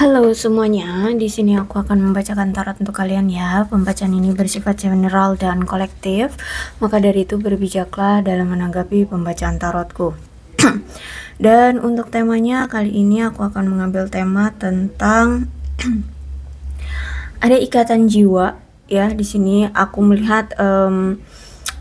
Halo semuanya, di sini aku akan membacakan tarot untuk kalian ya. Pembacaan ini bersifat general dan kolektif, maka dari itu berbijaklah dalam menanggapi pembacaan tarotku. dan untuk temanya kali ini aku akan mengambil tema tentang ada ikatan jiwa ya. Di sini aku melihat um,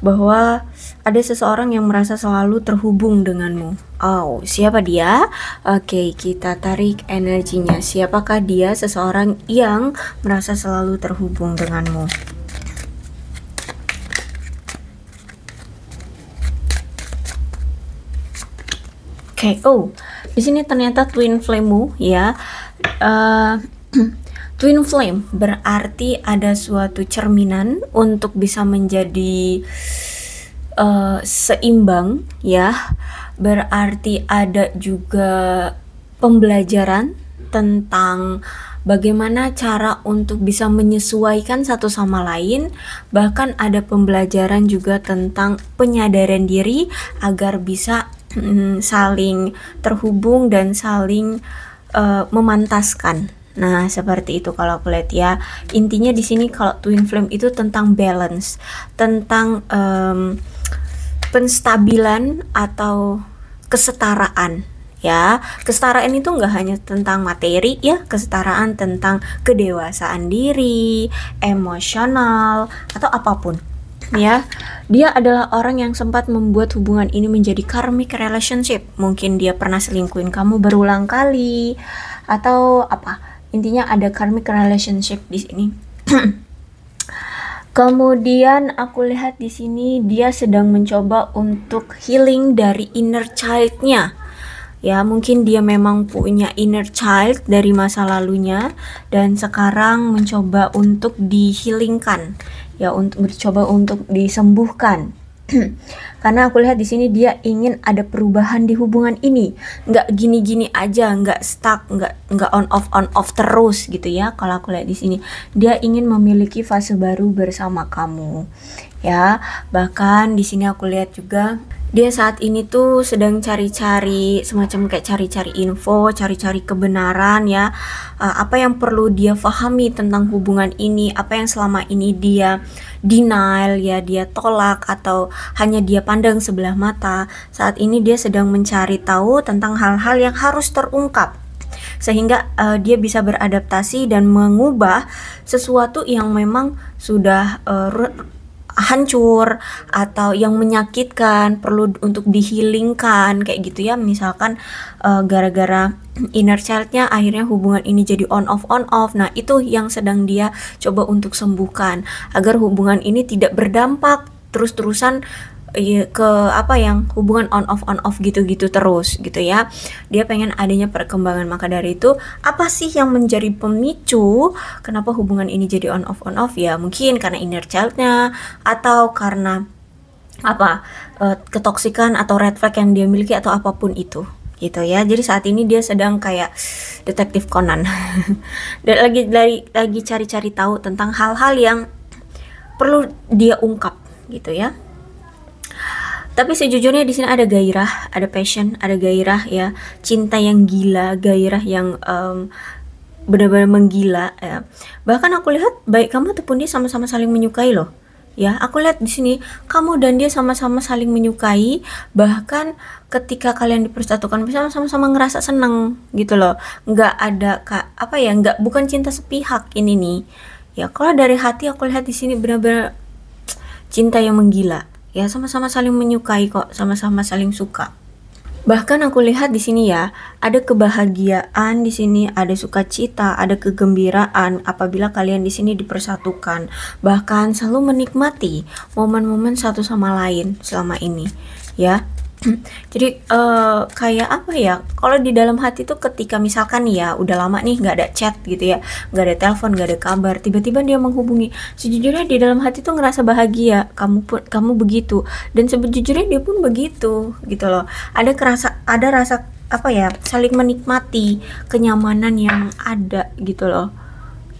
bahwa ada seseorang yang merasa selalu terhubung denganmu Oh, siapa dia? Oke, okay, kita tarik energinya. Siapakah dia? Seseorang yang merasa selalu terhubung denganmu. Oke, okay, oh, di sini ternyata twin flame mu, ya. Uh, twin flame berarti ada suatu cerminan untuk bisa menjadi uh, seimbang ya berarti ada juga pembelajaran tentang bagaimana cara untuk bisa menyesuaikan satu sama lain, bahkan ada pembelajaran juga tentang penyadaran diri agar bisa mm, saling terhubung dan saling uh, memantaskan. Nah, seperti itu kalau aku lihat ya. Intinya di sini kalau twin flame itu tentang balance, tentang um, penstabilan atau kesetaraan ya kesetaraan itu nggak hanya tentang materi ya kesetaraan tentang kedewasaan diri emosional atau apapun ya dia adalah orang yang sempat membuat hubungan ini menjadi karmic relationship mungkin dia pernah selingkuhin kamu berulang kali atau apa intinya ada karmic relationship di sini Kemudian aku lihat di sini dia sedang mencoba untuk healing dari inner child-nya, Ya, mungkin dia memang punya inner child dari masa lalunya dan sekarang mencoba untuk dihilingkan. Ya, untuk mencoba untuk disembuhkan. Karena aku lihat di sini dia ingin ada perubahan di hubungan ini. Nggak gini-gini aja, nggak stuck, nggak nggak on off on off terus gitu ya. Kalau aku lihat di sini, dia ingin memiliki fase baru bersama kamu ya. Bahkan di sini aku lihat juga dia saat ini tuh sedang cari-cari semacam kayak cari-cari info, cari-cari kebenaran ya. Eh, apa yang perlu dia pahami tentang hubungan ini, apa yang selama ini dia denial ya, dia tolak atau hanya dia pandang sebelah mata. Saat ini dia sedang mencari tahu tentang hal-hal yang harus terungkap sehingga uh, dia bisa beradaptasi dan mengubah sesuatu yang memang sudah uh, hancur atau yang menyakitkan perlu untuk dihilingkan kayak gitu ya misalkan uh, gara-gara inner childnya akhirnya hubungan ini jadi on off on off nah itu yang sedang dia coba untuk sembuhkan agar hubungan ini tidak berdampak terus-terusan Iya, ke apa yang hubungan on off on off gitu-gitu terus gitu ya. Dia pengen adanya perkembangan maka dari itu apa sih yang menjadi pemicu kenapa hubungan ini jadi on off on off ya? Mungkin karena inner childnya atau karena apa uh, ketoksikan atau red flag yang dia miliki atau apapun itu gitu ya jadi saat ini dia sedang kayak detektif Conan dan lagi dari lagi cari-cari tahu tentang hal-hal yang perlu dia ungkap gitu ya tapi sejujurnya di sini ada gairah ada passion ada gairah ya cinta yang gila gairah yang um, benar-benar menggila ya bahkan aku lihat baik kamu ataupun dia sama-sama saling menyukai loh ya aku lihat di sini kamu dan dia sama-sama saling menyukai bahkan ketika kalian dipersatukan bisa sama-sama ngerasa seneng gitu loh Enggak ada kak apa ya Enggak bukan cinta sepihak ini nih ya kalau dari hati aku lihat di sini benar-benar cinta yang menggila Ya sama-sama saling menyukai kok, sama-sama saling suka. Bahkan aku lihat di sini ya, ada kebahagiaan di sini, ada sukacita, ada kegembiraan apabila kalian di sini dipersatukan. Bahkan selalu menikmati momen-momen satu sama lain selama ini, ya. Hmm. Jadi uh, kayak apa ya? Kalau di dalam hati tuh ketika misalkan ya udah lama nih nggak ada chat gitu ya, nggak ada telepon, nggak ada kabar, tiba-tiba dia menghubungi. Sejujurnya di dalam hati tuh ngerasa bahagia, kamu pun kamu begitu dan sejujurnya dia pun begitu gitu loh. Ada kerasa ada rasa apa ya? Saling menikmati kenyamanan yang ada gitu loh.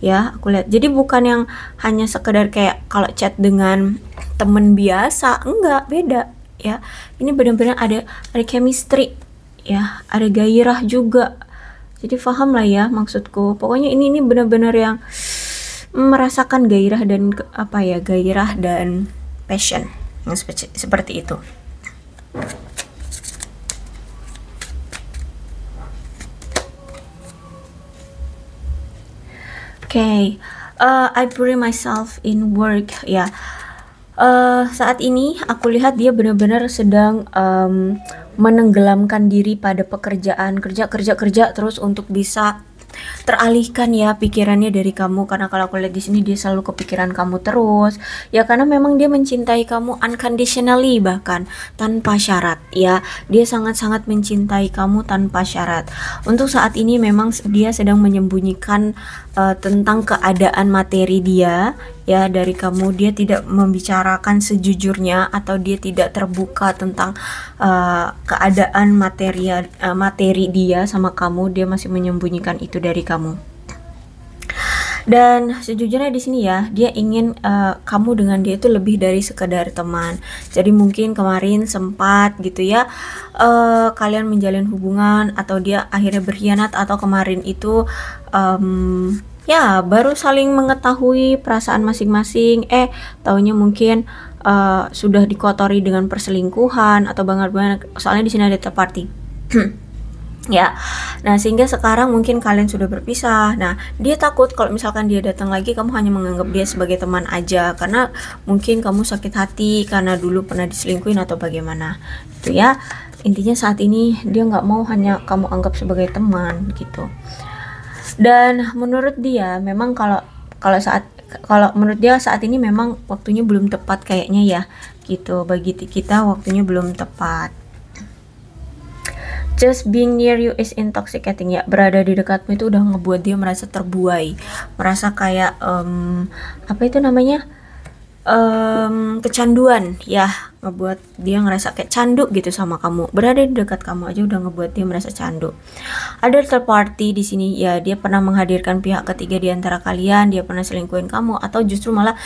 Ya, aku lihat. Jadi bukan yang hanya sekedar kayak kalau chat dengan temen biasa, enggak, beda ya ini benar-benar ada ada chemistry ya ada gairah juga jadi paham lah ya maksudku pokoknya ini ini benar-benar yang mm, merasakan gairah dan apa ya gairah dan passion yang seperti, seperti itu okay uh, eh, I bury myself in work ya yeah uh, saat ini aku lihat dia benar-benar sedang um, menenggelamkan diri pada pekerjaan kerja kerja kerja terus untuk bisa teralihkan ya pikirannya dari kamu karena kalau aku lihat di sini dia selalu kepikiran kamu terus ya karena memang dia mencintai kamu unconditionally bahkan tanpa syarat ya dia sangat-sangat mencintai kamu tanpa syarat untuk saat ini memang dia sedang menyembunyikan uh, tentang keadaan materi dia ya dari kamu dia tidak membicarakan sejujurnya atau dia tidak terbuka tentang uh, keadaan materi uh, eh, materi dia sama kamu dia masih menyembunyikan itu dari kamu dan sejujurnya di sini ya dia ingin uh, kamu dengan dia itu lebih dari sekadar teman jadi mungkin kemarin sempat gitu ya uh, kalian menjalin hubungan atau dia akhirnya berkhianat atau kemarin itu um, ya baru saling mengetahui perasaan masing-masing eh taunya mungkin uh, sudah dikotori dengan perselingkuhan atau banget-banget soalnya di sini ada third party ya nah sehingga sekarang mungkin kalian sudah berpisah nah dia takut kalau misalkan dia datang lagi kamu hanya menganggap dia sebagai teman aja karena mungkin kamu sakit hati karena dulu pernah diselingkuhin atau bagaimana itu ya intinya saat ini dia nggak mau hanya kamu anggap sebagai teman gitu dan menurut dia memang kalau kalau saat kalau menurut dia saat ini memang waktunya belum tepat kayaknya ya gitu bagi kita waktunya belum tepat just being near you is intoxicating ya berada di dekatmu itu udah ngebuat dia merasa terbuai merasa kayak um, apa itu namanya um, kecanduan ya ngebuat dia ngerasa kayak candu gitu sama kamu berada di dekat kamu aja udah ngebuat dia merasa candu ada third party di sini ya dia pernah menghadirkan pihak ketiga di antara kalian dia pernah selingkuhin kamu atau justru malah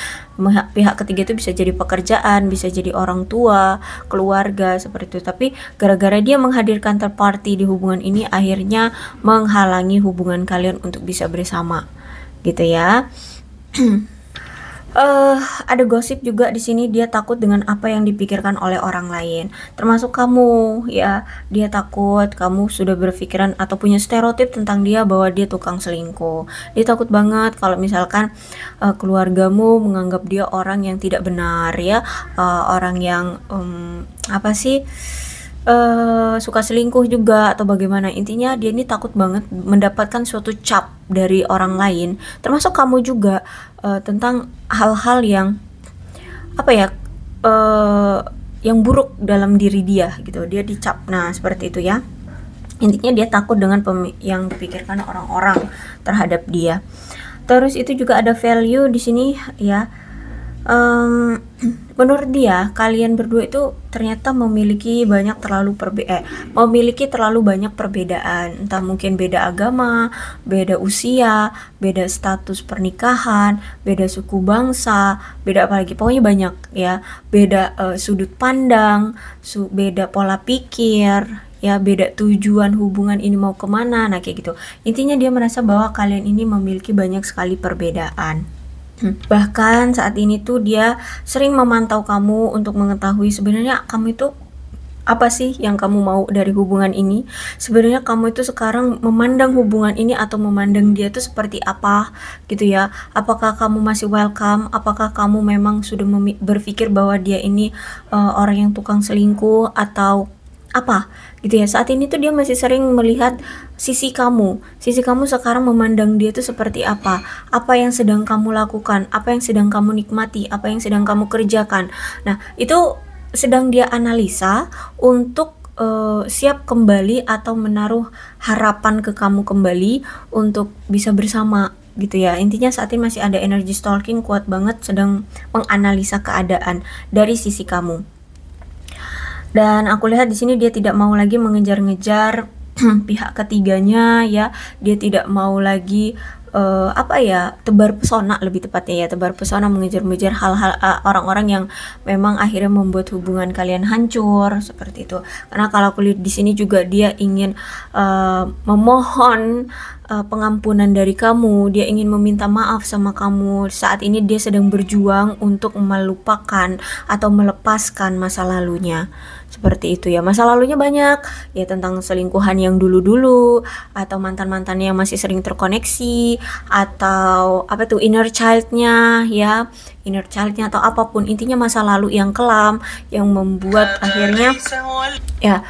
pihak ketiga itu bisa jadi pekerjaan bisa jadi orang tua keluarga seperti itu tapi gara-gara dia menghadirkan third party di hubungan ini akhirnya menghalangi hubungan kalian untuk bisa bersama gitu ya Uh, ada gosip juga di sini dia takut dengan apa yang dipikirkan oleh orang lain, termasuk kamu ya. Dia takut kamu sudah berpikiran atau punya stereotip tentang dia bahwa dia tukang selingkuh. Dia takut banget kalau misalkan uh, keluargamu menganggap dia orang yang tidak benar ya, uh, orang yang um, apa sih? uh, suka selingkuh juga atau bagaimana intinya dia ini takut banget mendapatkan suatu cap dari orang lain termasuk kamu juga uh, tentang hal-hal yang apa ya uh, yang buruk dalam diri dia gitu dia dicap nah seperti itu ya intinya dia takut dengan yang dipikirkan orang-orang terhadap dia terus itu juga ada value di sini ya um, menurut dia kalian berdua itu ternyata memiliki banyak terlalu perbe eh, memiliki terlalu banyak perbedaan entah mungkin beda agama beda usia beda status pernikahan beda suku bangsa beda apalagi pokoknya banyak ya beda uh, sudut pandang su beda pola pikir ya beda tujuan hubungan ini mau kemana nah kayak gitu intinya dia merasa bahwa kalian ini memiliki banyak sekali perbedaan Bahkan saat ini tuh dia sering memantau kamu untuk mengetahui sebenarnya kamu itu apa sih yang kamu mau dari hubungan ini? Sebenarnya kamu itu sekarang memandang hubungan ini atau memandang dia itu seperti apa gitu ya? Apakah kamu masih welcome? Apakah kamu memang sudah berpikir bahwa dia ini uh, orang yang tukang selingkuh atau apa gitu ya saat ini tuh dia masih sering melihat sisi kamu sisi kamu sekarang memandang dia tuh seperti apa apa yang sedang kamu lakukan apa yang sedang kamu nikmati apa yang sedang kamu kerjakan nah itu sedang dia analisa untuk uh, siap kembali atau menaruh harapan ke kamu kembali untuk bisa bersama gitu ya intinya saat ini masih ada energi stalking kuat banget sedang menganalisa keadaan dari sisi kamu dan aku lihat di sini dia tidak mau lagi mengejar-ngejar pihak ketiganya ya. Dia tidak mau lagi uh, apa ya tebar pesona lebih tepatnya ya tebar pesona mengejar-ngejar hal-hal uh, orang-orang yang memang akhirnya membuat hubungan kalian hancur seperti itu karena kalau aku lihat di sini juga dia ingin uh, memohon uh, pengampunan dari kamu. Dia ingin meminta maaf sama kamu. Saat ini dia sedang berjuang untuk melupakan atau melepaskan masa lalunya. Seperti itu ya. Masa lalunya banyak ya tentang selingkuhan yang dulu-dulu atau mantan-mantannya yang masih sering terkoneksi atau apa tuh inner childnya ya inner childnya atau apapun intinya masa lalu yang kelam yang membuat akhirnya ya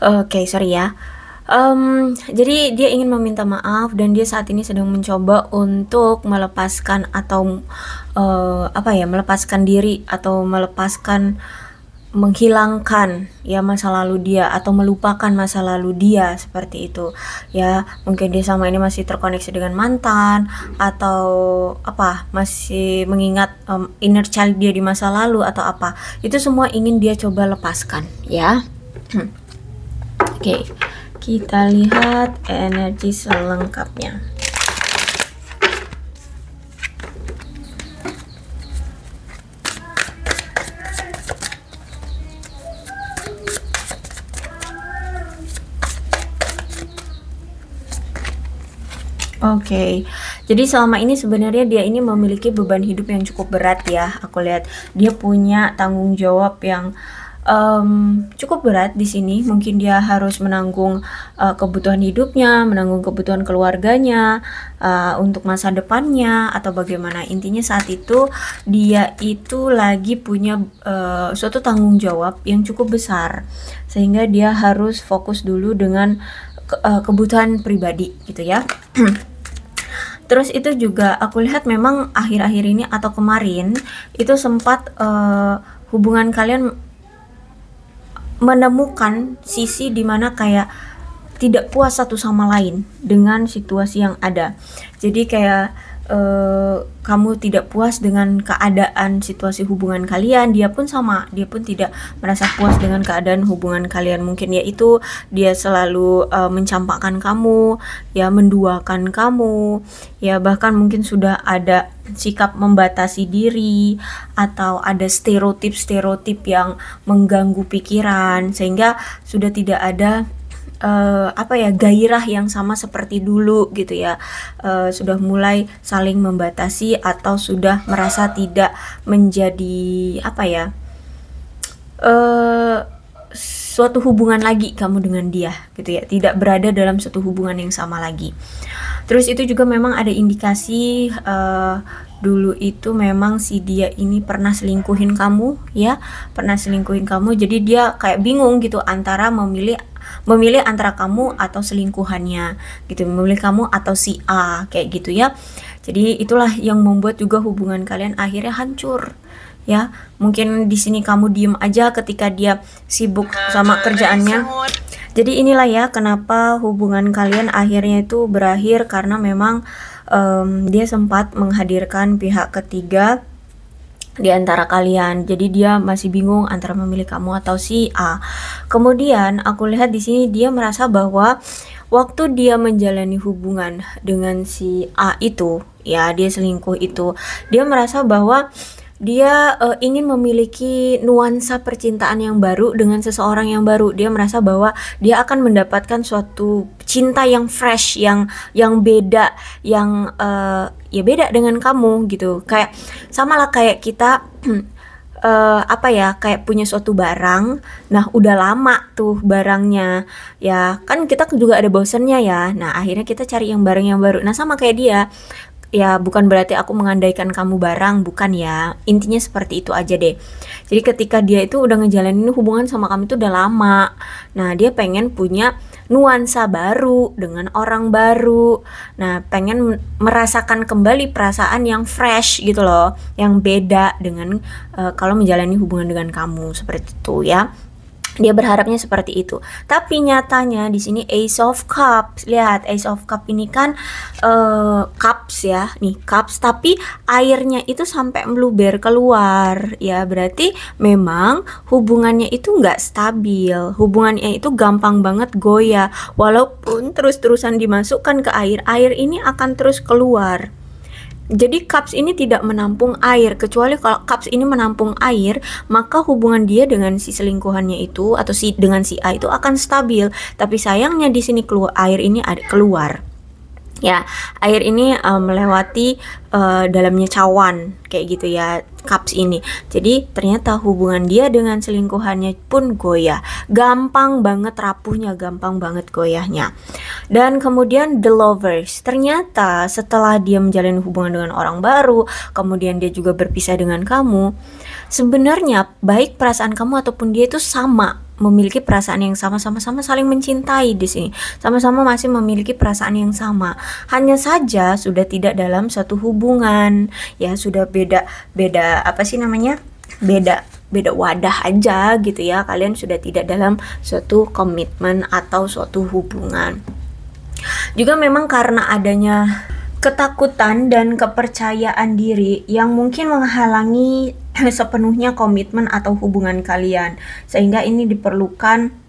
oke okay, sorry ya Um, jadi dia ingin meminta maaf dan dia saat ini sedang mencoba untuk melepaskan atau uh, apa ya melepaskan diri atau melepaskan menghilangkan ya masa lalu dia atau melupakan masa lalu dia seperti itu ya mungkin dia sama ini masih terkoneksi dengan mantan atau apa masih mengingat um, inner child dia di masa lalu atau apa itu semua ingin dia coba lepaskan ya hmm. oke okay kita lihat energi selengkapnya Oke, okay. jadi selama ini sebenarnya dia ini memiliki beban hidup yang cukup berat ya. Aku lihat dia punya tanggung jawab yang um, cukup berat di sini. Mungkin dia harus menanggung uh, kebutuhan hidupnya, menanggung kebutuhan keluarganya uh, untuk masa depannya atau bagaimana. Intinya saat itu dia itu lagi punya uh, suatu tanggung jawab yang cukup besar sehingga dia harus fokus dulu dengan ke uh, kebutuhan pribadi gitu ya. Terus itu juga aku lihat memang akhir-akhir ini atau kemarin itu sempat uh, hubungan kalian menemukan sisi dimana kayak tidak puas satu sama lain dengan situasi yang ada. Jadi kayak Eh, kamu tidak puas dengan keadaan situasi hubungan kalian, dia pun sama, dia pun tidak merasa puas dengan keadaan hubungan kalian. Mungkin yaitu dia selalu uh, mencampakkan kamu, ya menduakan kamu, ya bahkan mungkin sudah ada sikap membatasi diri atau ada stereotip-stereotip yang mengganggu pikiran sehingga sudah tidak ada uh, apa ya gairah yang sama seperti dulu gitu ya uh, sudah mulai saling membatasi atau sudah merasa tidak menjadi apa ya uh, suatu hubungan lagi kamu dengan dia gitu ya tidak berada dalam suatu hubungan yang sama lagi terus itu juga memang ada indikasi uh, dulu itu memang si dia ini pernah selingkuhin kamu ya pernah selingkuhin kamu jadi dia kayak bingung gitu antara memilih memilih antara kamu atau selingkuhannya gitu memilih kamu atau si A kayak gitu ya jadi itulah yang membuat juga hubungan kalian akhirnya hancur ya mungkin di sini kamu diem aja ketika dia sibuk nah, sama nah, kerjaannya nah, jadi inilah ya kenapa hubungan kalian akhirnya itu berakhir karena memang um, dia sempat menghadirkan pihak ketiga di antara kalian. Jadi dia masih bingung antara memilih kamu atau si A. Kemudian aku lihat di sini dia merasa bahwa waktu dia menjalani hubungan dengan si A itu, ya dia selingkuh itu, dia merasa bahwa dia uh, ingin memiliki nuansa percintaan yang baru dengan seseorang yang baru. Dia merasa bahwa dia akan mendapatkan suatu cinta yang fresh, yang yang beda, yang uh, ya beda dengan kamu gitu. Kayak sama lah kayak kita uh, apa ya kayak punya suatu barang nah udah lama tuh barangnya ya kan kita juga ada bosennya ya nah akhirnya kita cari yang barang yang baru nah sama kayak dia ya bukan berarti aku mengandaikan kamu barang bukan ya intinya seperti itu aja deh jadi ketika dia itu udah ngejalanin hubungan sama kamu itu udah lama nah dia pengen punya nuansa baru dengan orang baru nah pengen merasakan kembali perasaan yang fresh gitu loh yang beda dengan uh, kalau menjalani hubungan dengan kamu seperti itu ya dia berharapnya seperti itu. Tapi nyatanya di sini Ace of Cups. Lihat Ace of Cups ini kan uh, cups ya, nih cups tapi airnya itu sampai meluber keluar ya. Berarti memang hubungannya itu nggak stabil. Hubungannya itu gampang banget goyah walaupun terus-terusan dimasukkan ke air. Air ini akan terus keluar jadi cups ini tidak menampung air kecuali kalau cups ini menampung air, maka hubungan dia dengan si selingkuhannya itu atau si dengan si A itu akan stabil. Tapi sayangnya di sini keluar air ini ada keluar ya air ini uh, melewati uh, dalamnya cawan kayak gitu ya cups ini jadi ternyata hubungan dia dengan selingkuhannya pun goyah gampang banget rapuhnya gampang banget goyahnya dan kemudian the lovers ternyata setelah dia menjalin hubungan dengan orang baru kemudian dia juga berpisah dengan kamu sebenarnya baik perasaan kamu ataupun dia itu sama memiliki perasaan yang sama sama-sama saling mencintai di sini. Sama-sama masih memiliki perasaan yang sama. Hanya saja sudah tidak dalam satu hubungan. Ya, sudah beda beda apa sih namanya? beda beda wadah aja gitu ya. Kalian sudah tidak dalam suatu komitmen atau suatu hubungan. Juga memang karena adanya ketakutan dan kepercayaan diri yang mungkin menghalangi sepenuhnya komitmen atau hubungan kalian. Sehingga ini diperlukan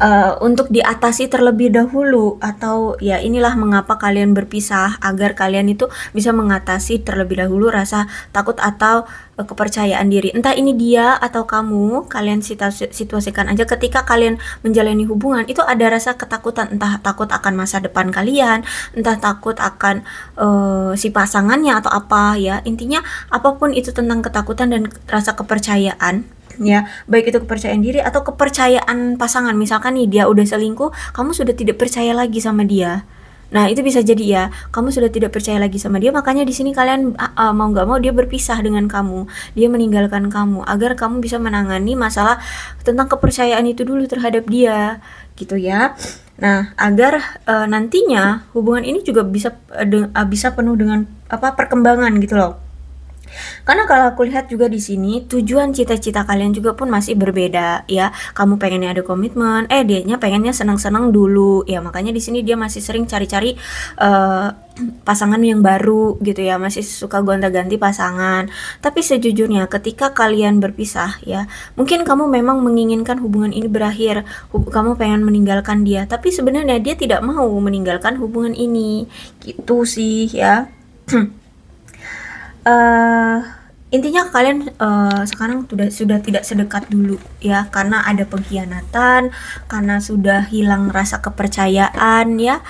uh, untuk diatasi terlebih dahulu atau ya inilah mengapa kalian berpisah agar kalian itu bisa mengatasi terlebih dahulu rasa takut atau uh, kepercayaan diri entah ini dia atau kamu kalian situasi, situasikan aja ketika kalian menjalani hubungan itu ada rasa ketakutan entah takut akan masa depan kalian entah takut akan uh, si pasangannya atau apa ya intinya apapun itu tentang ketakutan dan rasa kepercayaan ya baik itu kepercayaan diri atau kepercayaan pasangan misalkan nih dia udah selingkuh kamu sudah tidak percaya lagi sama dia Nah, itu bisa jadi ya, kamu sudah tidak percaya lagi sama dia, makanya di sini kalian uh, mau nggak mau dia berpisah dengan kamu, dia meninggalkan kamu agar kamu bisa menangani masalah tentang kepercayaan itu dulu terhadap dia, gitu ya. Nah, agar uh, nantinya hubungan ini juga bisa uh, bisa penuh dengan apa perkembangan gitu loh karena kalau aku lihat juga di sini tujuan cita-cita kalian juga pun masih berbeda ya. Kamu pengennya ada komitmen, eh dia pengennya senang-senang dulu ya. Makanya di sini dia masih sering cari-cari uh, pasangan yang baru gitu ya, masih suka gonta-ganti pasangan. Tapi sejujurnya ketika kalian berpisah ya, mungkin kamu memang menginginkan hubungan ini berakhir, hub kamu pengen meninggalkan dia, tapi sebenarnya dia tidak mau meninggalkan hubungan ini. Gitu sih ya. uh, intinya kalian uh, sekarang sudah sudah tidak sedekat dulu ya karena ada pengkhianatan karena sudah hilang rasa kepercayaan ya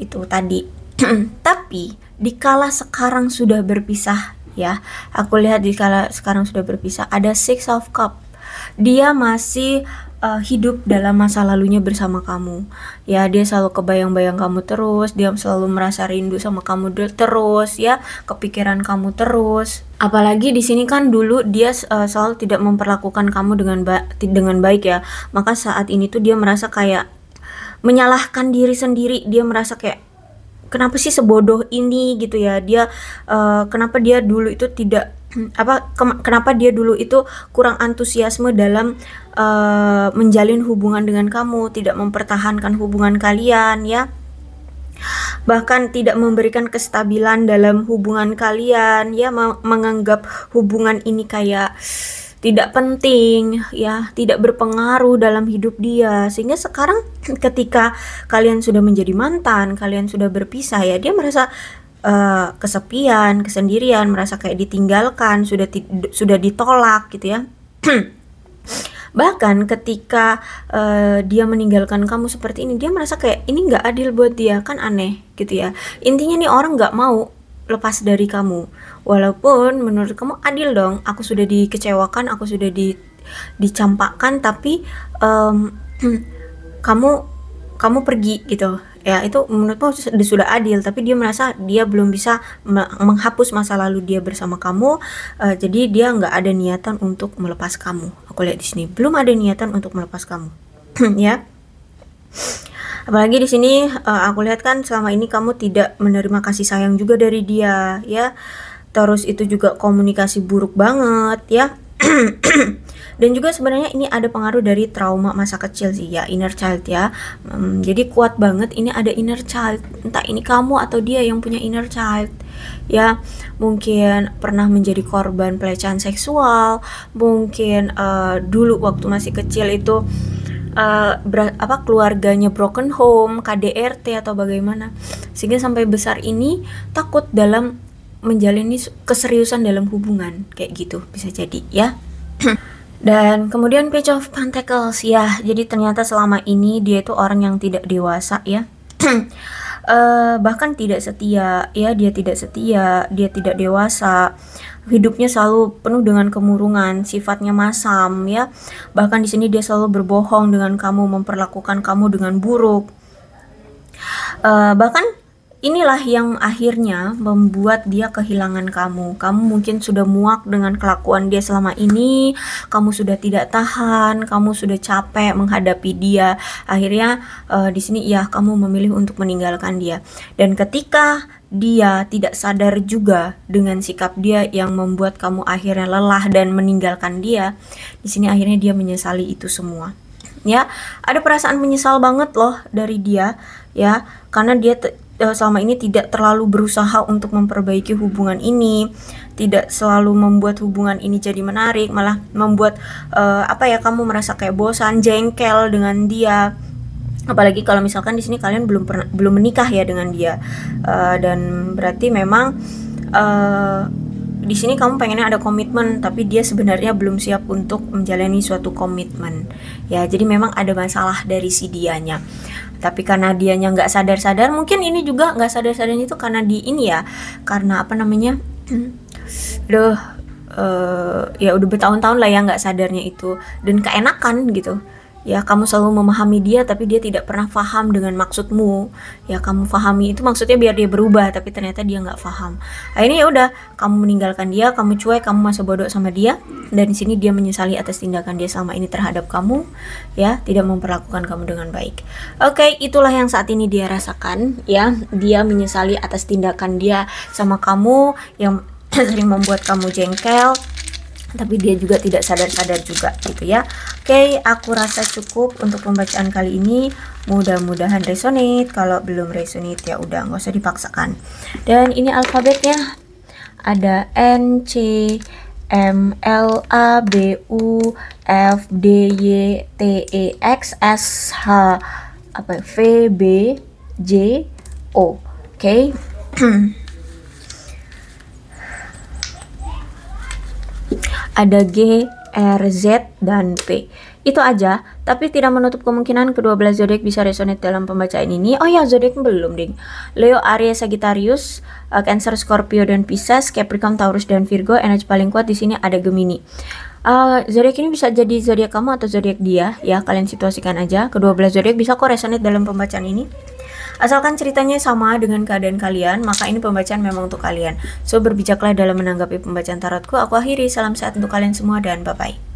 itu tadi tapi dikala sekarang sudah berpisah ya aku lihat dikala sekarang sudah berpisah ada six of cup dia masih uh, hidup dalam masa lalunya bersama kamu. Ya, dia selalu kebayang-bayang kamu terus, dia selalu merasa rindu sama kamu terus, ya, kepikiran kamu terus. Apalagi di sini kan dulu dia uh, selalu tidak memperlakukan kamu dengan ba dengan baik ya. Maka saat ini tuh dia merasa kayak menyalahkan diri sendiri, dia merasa kayak kenapa sih sebodoh ini gitu ya. Dia uh, kenapa dia dulu itu tidak apa kenapa dia dulu itu kurang antusiasme dalam uh, menjalin hubungan dengan kamu, tidak mempertahankan hubungan kalian ya. Bahkan tidak memberikan kestabilan dalam hubungan kalian ya menganggap hubungan ini kayak tidak penting ya tidak berpengaruh dalam hidup dia sehingga sekarang ketika kalian sudah menjadi mantan kalian sudah berpisah ya dia merasa uh, kesepian, kesendirian, merasa kayak ditinggalkan, sudah ti sudah ditolak gitu ya. Bahkan ketika uh, dia meninggalkan kamu seperti ini, dia merasa kayak ini nggak adil buat dia, kan aneh gitu ya. Intinya nih orang nggak mau lepas dari kamu. Walaupun menurut kamu adil dong, aku sudah dikecewakan, aku sudah di dicampakkan tapi um, kamu kamu pergi gitu ya itu menurutmu sudah adil tapi dia merasa dia belum bisa menghapus masa lalu dia bersama kamu uh, jadi dia nggak ada niatan untuk melepas kamu aku lihat di sini belum ada niatan untuk melepas kamu ya apalagi di sini uh, aku lihat kan selama ini kamu tidak menerima kasih sayang juga dari dia ya terus itu juga komunikasi buruk banget ya dan juga sebenarnya ini ada pengaruh dari trauma masa kecil sih ya inner child ya um, jadi kuat banget ini ada inner child entah ini kamu atau dia yang punya inner child ya mungkin pernah menjadi korban pelecehan seksual mungkin uh, dulu waktu masih kecil itu uh, apa keluarganya broken home KDRT atau bagaimana sehingga sampai besar ini takut dalam menjalani keseriusan dalam hubungan kayak gitu bisa jadi ya dan kemudian Page of Pentacles ya jadi ternyata selama ini dia itu orang yang tidak dewasa ya uh, bahkan tidak setia ya dia tidak setia dia tidak dewasa hidupnya selalu penuh dengan kemurungan sifatnya masam ya bahkan di sini dia selalu berbohong dengan kamu memperlakukan kamu dengan buruk uh, bahkan Inilah yang akhirnya membuat dia kehilangan kamu. Kamu mungkin sudah muak dengan kelakuan dia selama ini, kamu sudah tidak tahan, kamu sudah capek menghadapi dia. Akhirnya uh, di sini ya kamu memilih untuk meninggalkan dia. Dan ketika dia tidak sadar juga dengan sikap dia yang membuat kamu akhirnya lelah dan meninggalkan dia. Di sini akhirnya dia menyesali itu semua. Ya, ada perasaan menyesal banget loh dari dia ya, karena dia Eh, selama ini tidak terlalu berusaha untuk memperbaiki hubungan ini, tidak selalu membuat hubungan ini jadi menarik, malah membuat uh, apa ya kamu merasa kayak bosan, jengkel dengan dia. Apalagi kalau misalkan di sini kalian belum pernah belum menikah ya dengan dia, uh, dan berarti memang uh, di sini kamu pengennya ada komitmen tapi dia sebenarnya belum siap untuk menjalani suatu komitmen ya jadi memang ada masalah dari si dianya tapi karena dianya nggak sadar-sadar mungkin ini juga nggak sadar-sadarnya itu karena di ini ya karena apa namanya loh uh, eh, ya udah bertahun-tahun lah ya nggak sadarnya itu dan keenakan gitu ya kamu selalu memahami dia tapi dia tidak pernah paham dengan maksudmu ya kamu pahami itu maksudnya biar dia berubah tapi ternyata dia nggak paham akhirnya ya udah kamu meninggalkan dia kamu cuek kamu masih bodoh sama dia dan di sini dia menyesali atas tindakan dia selama ini terhadap kamu ya tidak memperlakukan kamu dengan baik oke itulah yang saat ini dia rasakan ya dia menyesali atas tindakan dia sama kamu yang sering membuat kamu jengkel tapi dia juga tidak sadar-sadar juga gitu ya oke aku rasa cukup untuk pembacaan kali ini mudah-mudahan resonate kalau belum resonate ya udah nggak usah dipaksakan dan ini alfabetnya ada N C M L A B U F D Y T E X S H apa ya? V B J O oke okay? ada G, R, Z, dan P. Itu aja, tapi tidak menutup kemungkinan kedua belas zodiak bisa resonate dalam pembacaan ini. Oh ya, zodiak belum, ding. Leo, Aries, Sagittarius, uh, Cancer, Scorpio, dan Pisces, Capricorn, Taurus, dan Virgo. Energi paling kuat di sini ada Gemini. Uh, zodiak ini bisa jadi zodiak kamu atau zodiak dia, ya kalian situasikan aja. Kedua belas zodiak bisa kok resonate dalam pembacaan ini. Asalkan ceritanya sama dengan keadaan kalian, maka ini pembacaan memang untuk kalian. So berbijaklah dalam menanggapi pembacaan tarotku. Aku akhiri salam sehat untuk kalian semua dan bye bye.